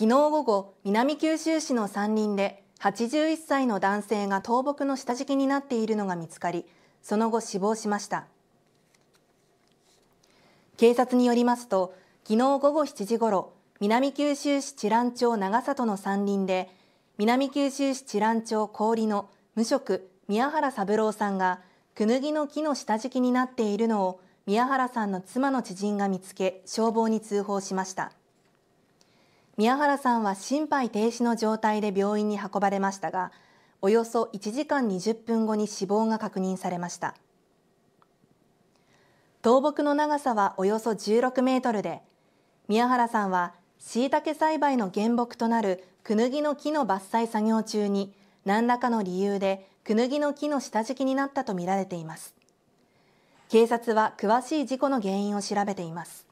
昨日午後、南九州市の山林で81歳の男性が倒木の下敷きになっているのが見つかり、その後死亡しました。警察によりますと、昨日午後7時ごろ、南九州市知覧町長里の山林で、南九州市知覧町氷の無職宮原三郎さんが、くぬぎの木の下敷きになっているのを宮原さんの妻の知人が見つけ、消防に通報しました。宮原さんは心肺停止の状態で病院に運ばれましたがおよそ1時間20分後に死亡が確認されました倒木の長さはおよそ16メートルで宮原さんは椎茸栽培の原木となるクヌギの木の伐採作業中に何らかの理由でクヌギの木の下敷きになったとみられています警察は詳しい事故の原因を調べています